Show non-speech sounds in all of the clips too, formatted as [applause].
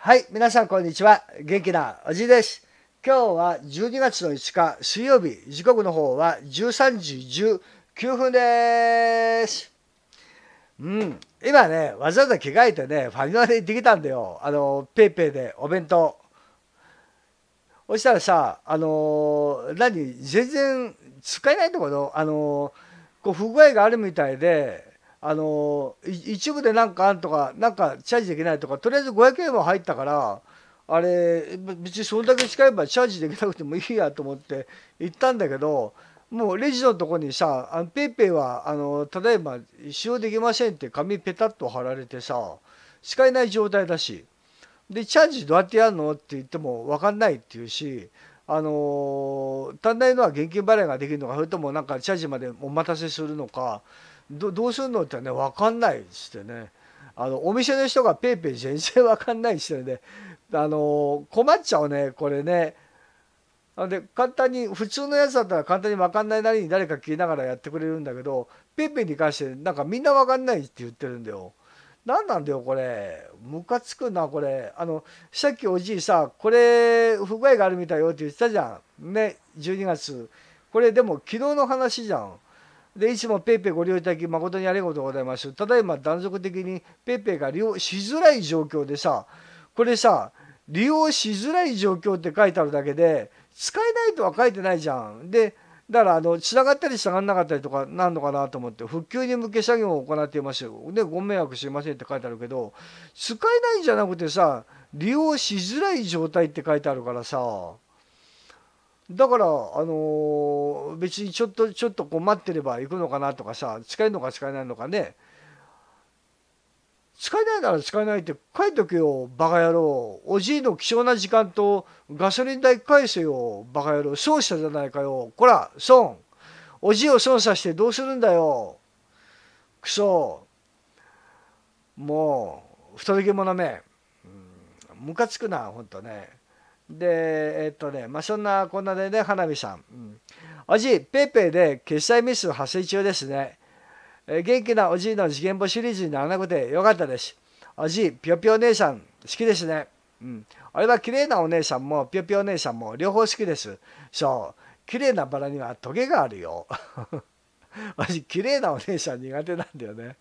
はい、皆さんこんにちは。元気なおじいです。今日は12月の5日水曜日、時刻の方は13時19分です。うん、今ね、わざわざ着替えてね、ファミマで行ってきたんだよ。あの、ペイペイでお弁当。そしたらさ、あの何、全然使えないところ、あのこう不具合があるみたいで、あの一部で何かあんとか何かチャージできないとかとりあえず500円は入ったからあれ別にそれだけ使えばチャージできなくてもいいやと思って行ったんだけどもうレジのとこにさあのペイペイはあのただいま使用できませんって紙ペタッと貼られてさ使えない状態だしでチャージどうやってやるのって言っても分かんないっていうしあのー、足んないのは現金払いができるのかそれともなんかチャージまでお待たせするのかどどうするのってね分かんないしてねあのお店の人がペイペイ全然分かんないしてねあの困っちゃうねこれね。なで簡単に普通のやつだったら簡単に分かんないなりに誰か聞きながらやってくれるんだけどペイペイに関してなんかみんな分かんないって言ってるんだよ。何なんだよこれムカつくなこれあのさっきおじいさこれ不具合があるみたいよって言ってたじゃんね12月これでも昨日の話じゃんでいつもペイペイご利用いただき誠にありがとうございます。ただいま断続的にペイペイが利用しづらい状況でさ、これさ、利用しづらい状況って書いてあるだけで、使えないとは書いてないじゃん。で、だからあの、つながったりつながんなかったりとかなんのかなと思って、復旧に向け作業を行っています。で、ご迷惑しませんって書いてあるけど、使えないんじゃなくてさ、利用しづらい状態って書いてあるからさ、だから、あのー、別にちょっとちょっとこう待ってれば行くのかなとかさ使えるのか使えないのかね使えないなら使えないって書いとけよバカ野郎おじいの貴重な時間とガソリン代返せよバカ野郎損したじゃないかよこら損おじいを損させてどうするんだよくそもう太り毛もなめむか、ん、つくなほんとね。で、えっとね、まあ、そんなこんなでね、花火さん。うん、おじい、ペイペイで決済ミス発生中ですね。え元気なおじいの次元簿シリーズにならなくてよかったです。おじい、ぴよぴよ姉さん、好きですね。うん。俺は綺麗なお姉さんも、ぴよぴよ姉さんも、両方好きです。そう。綺麗なバラにはトゲがあるよ。私、[laughs] 綺麗なお姉さん苦手なんだよね。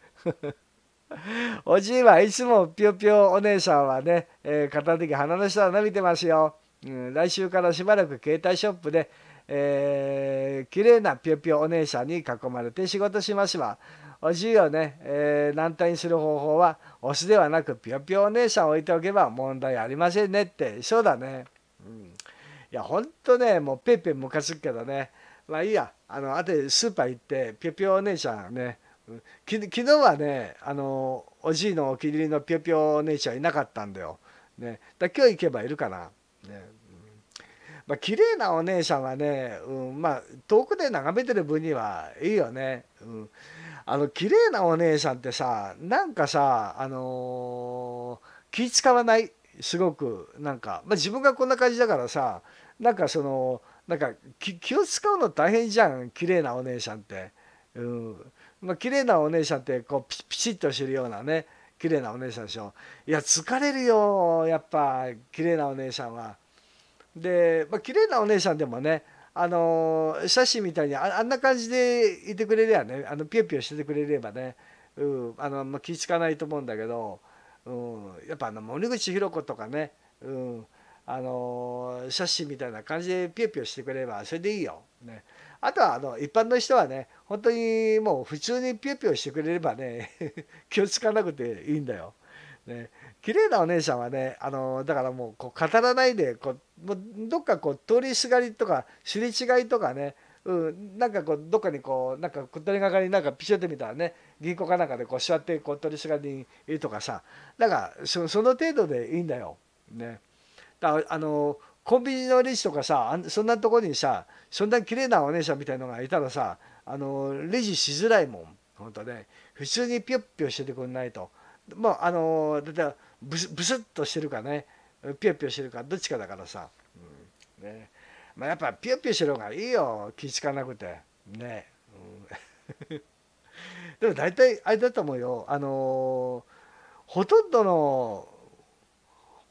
[laughs] おじいはいつもぴょぴょお姉さんはね、えー、片手鼻の下を伸びてますよ、うん。来週からしばらく携帯ショップで、えー、綺麗なぴょぴょお姉さんに囲まれて仕事しますわ。おじいをね、えー、難体にする方法は、お酢ではなくぴょぴょお姉さんを置いておけば問題ありませんねって、そうだね。うん、いや、ほんとね、もうぺぺむかつくけどね。まあいいや、あの、後でスーパー行って、ぴょぴょお姉さんね、き昨日はねあのおじいのお気に入りのぴょぴょお姉ちゃんいなかったんだよ。ね、だ今日行けばいるかな。ねまあ、綺麗なお姉さんはね、うんまあ、遠くで眺めてる分にはいいよね。うん、あの綺麗なお姉さんってさなんかさ、あのー、気使わないすごくなんか、まあ、自分がこんな感じだからさなんかそのなんか気を使うの大変じゃん綺麗なお姉さんって。うんまあ綺麗なお姉さんってこうピピシッとしてるようなね綺麗なお姉さんでしょいや疲れるよやっぱ綺麗なお姉さんは。で、まあ綺麗なお姉さんでもねあの写真みたいにあんな感じでいてくれればねあのピヨピヨしててくれればね、うん、あの、まあ、気付かないと思うんだけど、うん、やっぱあの森口博子とかね、うん、あの写真みたいな感じでピヨピヨしてくれればそれでいいよ。ね、あとはあの一般の人はね本当にもう普通にピューピューしてくれればね [laughs] 気をつかなくていいんだよ。ね綺麗なお姉さんはねあのだからもうこう語らないでこうもうどっかこう通りすがりとかすれ違いとかねうん、なんかこうどっかにこうなんかくったりがかりなんかピシャってみたらね銀行かなんかでこう座ってこう取りすがりにいるとかさだなんかその程度でいいんだよ。ね、だあのコンビニのレジとかさそんなとこにさそんな綺麗なお姉さんみたいのがいたらさあのレジしづらいもん本当ね普通にピョッピョしててくんないともうあのだってブスブスッとしてるかねピョピョしてるかどっちかだからさ、うんねまあ、やっぱピョピョしてる方がいいよ気付かなくてね、うん、[laughs] でも大体あれだと思うよあのほとんどの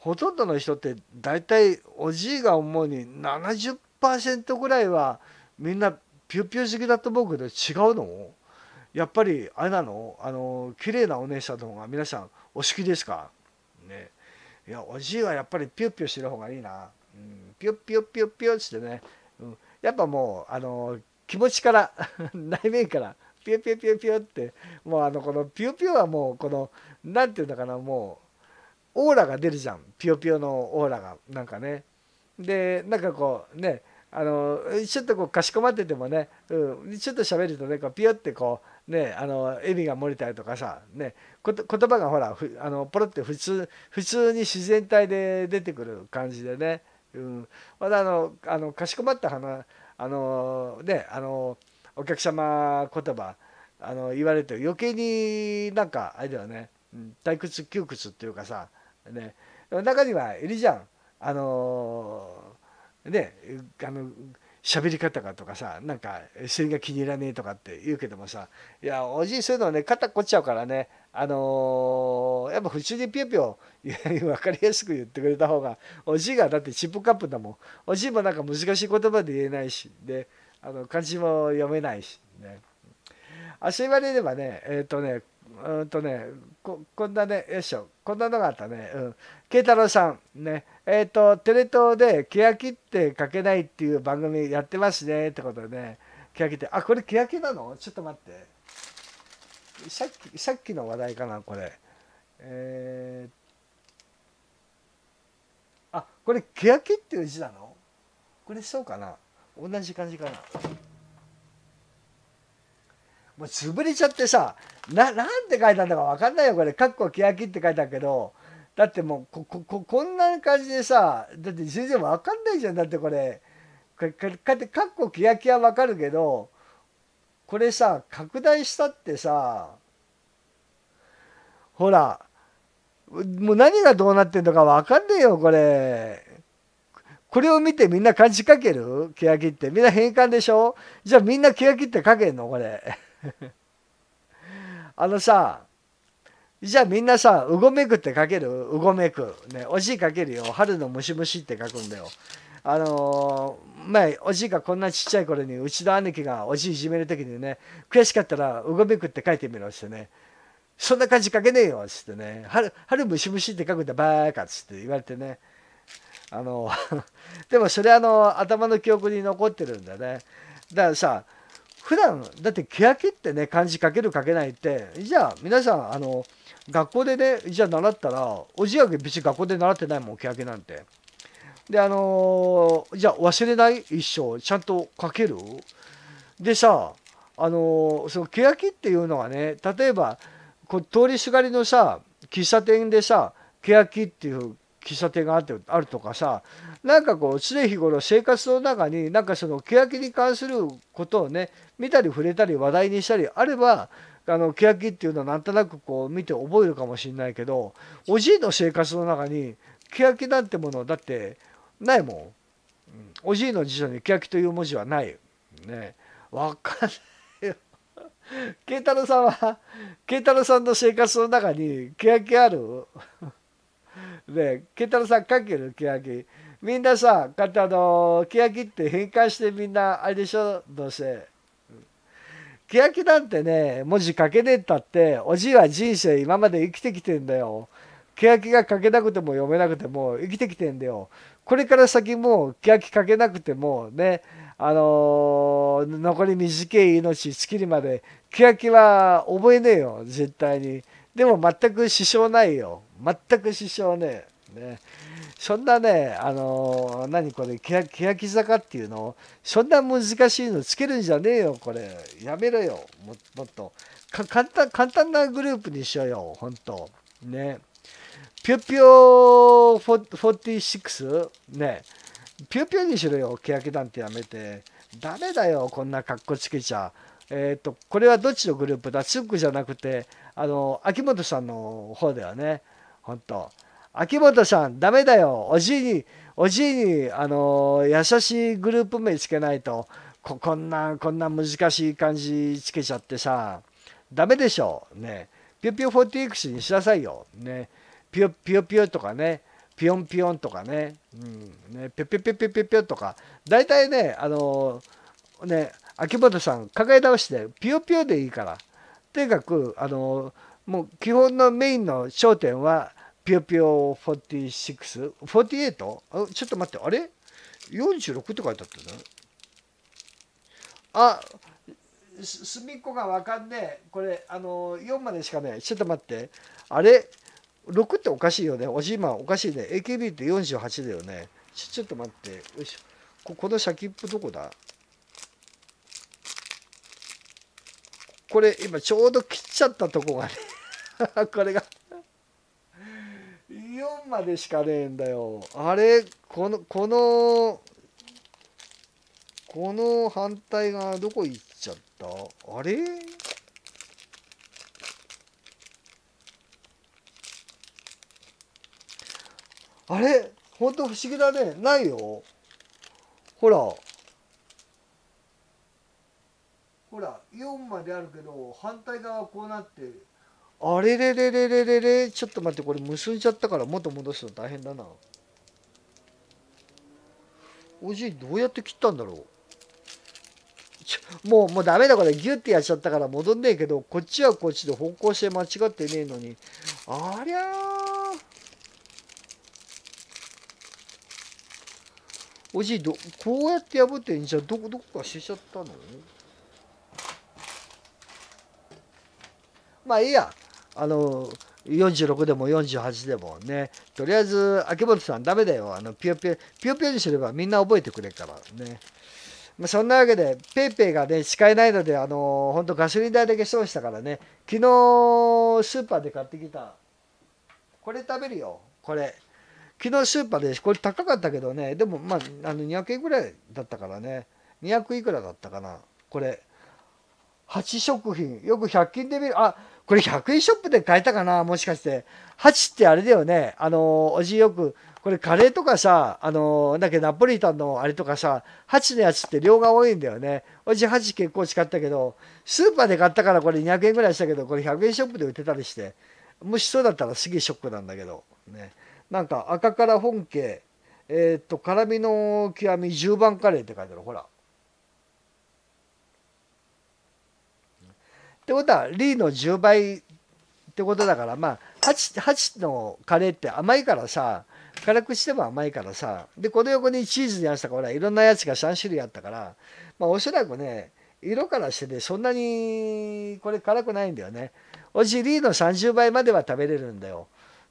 ほとんどの人って大体おじいが思うに70%ぐらいはみんなピュピュ好きだと思うけど違うのやっぱりあれなのあの綺麗なお姉さんの方が皆さんお好きですかねいやおじいはやっぱりピュピュしてる方がいいな、うん、ピュピュピュピュっってね、うん、やっぱもうあの気持ちから [laughs] 内面からピュピュピュピュってもうあのこのピュピュはもうこの何て言うんだかなもうオーラが出るじゃんピヨピヨのオーラがなんかねでなんかこうねあのちょっとこうかしこまっててもね、うん、ちょっと喋るとねこうピヨってこうねあの笑みが漏れたりとかさ、ね、こと言葉がほらふあのポロって普通普通に自然体で出てくる感じでね、うん、まだあのあのかしこまった話あのねあのお客様言葉あの言われて余計になんかあれだよね、うん、退屈窮屈っていうかさね、中にはいるじゃんあのねあの喋り方がとかさなんかそれが気に入らねえとかって言うけどもさいやおじいそういうのはね肩こっちゃうからねあのー、やっぱ普通にぴョぴョ分かりやすく言ってくれた方がおじいがだってチップカップだもんおじいもなんか難しい言葉で言えないしであの漢字も読めないしね。あそう言われればねえっ、ー、とねうんとねここんなねよいしょこんなのがあったねうん慶太郎さんねえっ、ー、とテレ東で「欅って書けない」っていう番組やってますねってことでね欅ってあこれ欅なのちょっと待ってさっきさっきの話題かなこれえー、あこれ欅っていう字なのこれそうかな同じ感じかなもう潰れちゃってさななんて書いたんだか分かんないよこれ「かっこ欅」って書いたけどだってもうここここんな感じでさだって全然分かんないじゃんだってこれかかかって「かっこ欅」は分かるけどこれさ拡大したってさほらもう何がどうなってんのか分かんないよこれ。これを見てみんな漢字書ける欅ってみんな変換でしょじゃあみんな欅って書けんのこれ。[laughs] あのさ、じゃあみんなさ、うごめくって書けるうごめく。ね、おじい書けるよ。春のムシムシって書くんだよ。あのー、前、おじいがこんなちっちゃい頃に、うちの兄貴がおじいいじめる時にね、悔しかったら、うごめくって書いてみろしてね、そんな感じ書けねえよっつってね、春、春ムシムシって書くんだ、ばーかっつって言われてね、あのー、[laughs] でもそれあの、頭の記憶に残ってるんだね。だからさ、普段だってけやきってね漢字書ける書けないってじゃあ皆さんあの学校でねじゃあ習ったらおじやけ別に学校で習ってないもんけやきなんて。であのー、じゃあ忘れない一生ちゃんと書けるでさあのー、そのけやきっていうのはね例えばこう通りすがりのさ喫茶店でさけやきっていう喫茶店があってあるとかさなんかこう常日頃生活の中になんかその欅に関することをね見たり触れたり話題にしたりあればあの欅っていうのはなんとなくこう見て覚えるかもしんないけどおじいの生活の中に欅なんてものだってないもん、おじいの辞書に欅という文字はないねわかんないよ [laughs] 慶太郎さんは慶太郎さんの生活の中に欅あるね慶太郎さん関けるケヤキみんなさかあのケヤキって変換してみんなあれでしょどうせ。て。ケヤキなんてね文字書けねえったっておじいは人生今まで生きてきてんだよ。ケヤキが書けなくても読めなくても生きてきてんだよ。これから先もケヤキ書けなくてもねあのー、残り短い命尽きるまでケヤキは覚えねえよ絶対に。でも全く支障ないよ。全く支障ね。ねそんなね、あのー、何これ、欅坂っていうのそんな難しいのつけるんじゃねえよ、これ。やめろよ、ももっと簡単。簡単なグループにしようよ、ほんと。ね。ぴょぴょ46ね。ぴょぴょにしろよ、欅なんてやめて。ダメだよ、こんな格好つけちゃ。えっ、ー、と、これはどっちのグループだつックじゃなくて、あの秋元さんの方ではね本当秋元さんダメだよおじいにおじいにあの優しいグループ名つけないとここんなこんな難しい感じつけちゃってさダメでしょねピュピュ 40X にしなさいよねピュピュピュとかねピヨンピヨンとかね,、うん、ねピュピュピュピュピュピュとか大体ねあのね秋元さん抱え直してピヨピヨでいいからとにかくあのもう基本のメインの焦点はピよピよ46、48? ちょっと待って、あれ ?46 って書いてあったのあ隅っこが分かんねえ。これ、あの、4までしかねえ。ちょっと待って。あれ ?6 っておかしいよね。おじいまん、おかしいね。AKB って48だよね。ちょちょっと待って。よいしょ。ここの先っぽどこだこれ今ちょうど切っちゃったとこがね [laughs] これが4までしかねえんだよあれこのこのこの反対側どこ行っちゃったあれあれほんと不思議だねないよほらほら4まであるけど反対側こうなってあれれれれれれれちょっと待ってこれ結んじゃったから元戻すの大変だなおじいどうやって切ったんだろうもうもうダメだこれギュッてやっちゃったから戻んねえけどこっちはこっちで方向性間違ってねえのにありゃおじいどこうやって破ってんじゃどこどこかしちゃったのまあいいや。あの、46でも48でもね、とりあえず、秋元さんダメだよ。あの、ピヨピヨ、ピヨピヨにすればみんな覚えてくれるからね。まあ、そんなわけで、paypay がね、使えないので、あの本当ガソリン代だけ損したからね、昨日、スーパーで買ってきた、これ食べるよ、これ。昨日スーパーで、これ高かったけどね、でも、まあ、あの、200円ぐらいだったからね、200いくらだったかな、これ。8食品、よく100均で見る、あ、これ100円ショップで買えたかなもしかして。ハってあれだよね。あの、おじよく、これカレーとかさ、あの、だけナポリタンのあれとかさ、ハのやつって量が多いんだよね。おじハ結構使ったけど、スーパーで買ったからこれ200円ぐらいしたけど、これ100円ショップで売ってたりして、もしそうだったらすげえショックなんだけど。ね。なんか赤から本家、えー、っと、辛味の極み10番カレーって書いてある。ほら。ってことはリーの10倍ってことだからまあ 8, 8のカレーって甘いからさ辛くしても甘いからさでこの横にチーズに合わせたからいろんなやつが3種類あったからまあおそらくね色からしてねそんなにこれ辛くないんだよねおじリーの30倍までは食べれるんだよ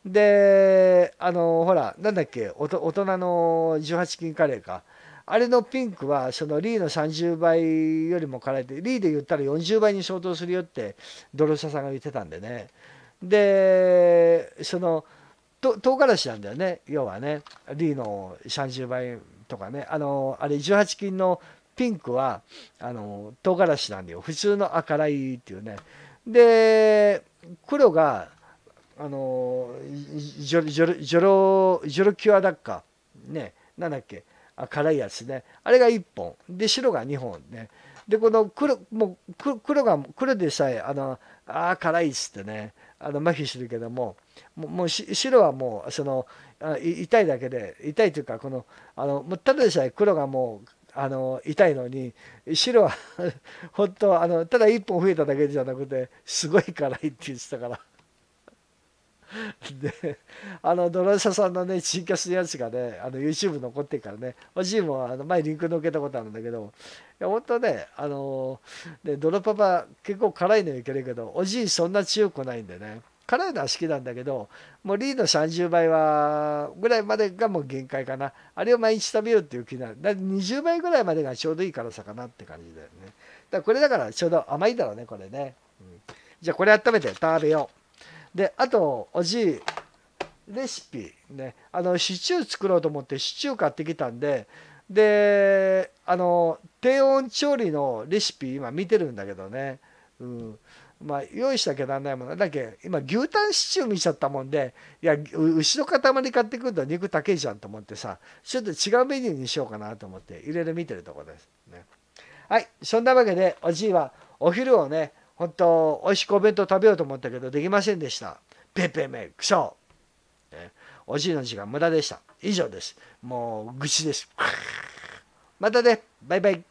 であのほらなんだっけ大人の18金カレーかあれのピンクはそのリーの30倍よりも辛いってリーで言ったら40倍に相当するよって泥ャさんが言ってたんでねでそのと唐辛子なんだよね要はねリーの30倍とかねあのあれ18金のピンクはあの唐辛子なんだよ普通の赤いっていうねで黒があのジョジジョロジョロキュアだっか、ねなんだっけあ辛いやつねあれが1本で白が2本ねでこの黒もう黒が黒でさえあのあ辛いっつってねあの麻痺してるけどももう白はもうそのあ痛いだけで痛いというかこのあのもうただでさえ黒がもうあの痛いのに白は [laughs] 本当あのただ1本増えただけじゃなくてすごい辛いって言ってたから [laughs] であのドロさんのね進化するやつがねあの YouTube 残ってるからねいもあの前リンク載っけたことあるんだけどいや本当ねあのねドロパパ結構辛いのいけるけどおじいそんな強くないんでね辛いのは好きなんだけどもうリーの30倍はぐらいまでがもう限界かなあれを毎日食べようっていう気になるだ20倍ぐらいまでがちょうどいい辛さかなって感じだよねだからこれだからちょうど甘いだろうねこれね、うん、じゃあこれ温めて食べようであとおじいレシピねあのシチュー作ろうと思ってシチュー買ってきたんでであの低温調理のレシピ今見てるんだけどね、うん、まあ用意しなきゃなんないものだけ今牛タンシチュー見ちゃったもんでいや牛の塊買ってくると肉高いじゃんと思ってさちょっと違うメニューにしようかなと思っていろいろ見てるとこですねはいそんなわけでおじいはお昼をね本当美味しくお弁当食べようと思ったけどできませんでした。ペペめくそ、ね、おじいの時間無駄でした。以上です。もう愚痴です。またね。バイバイ。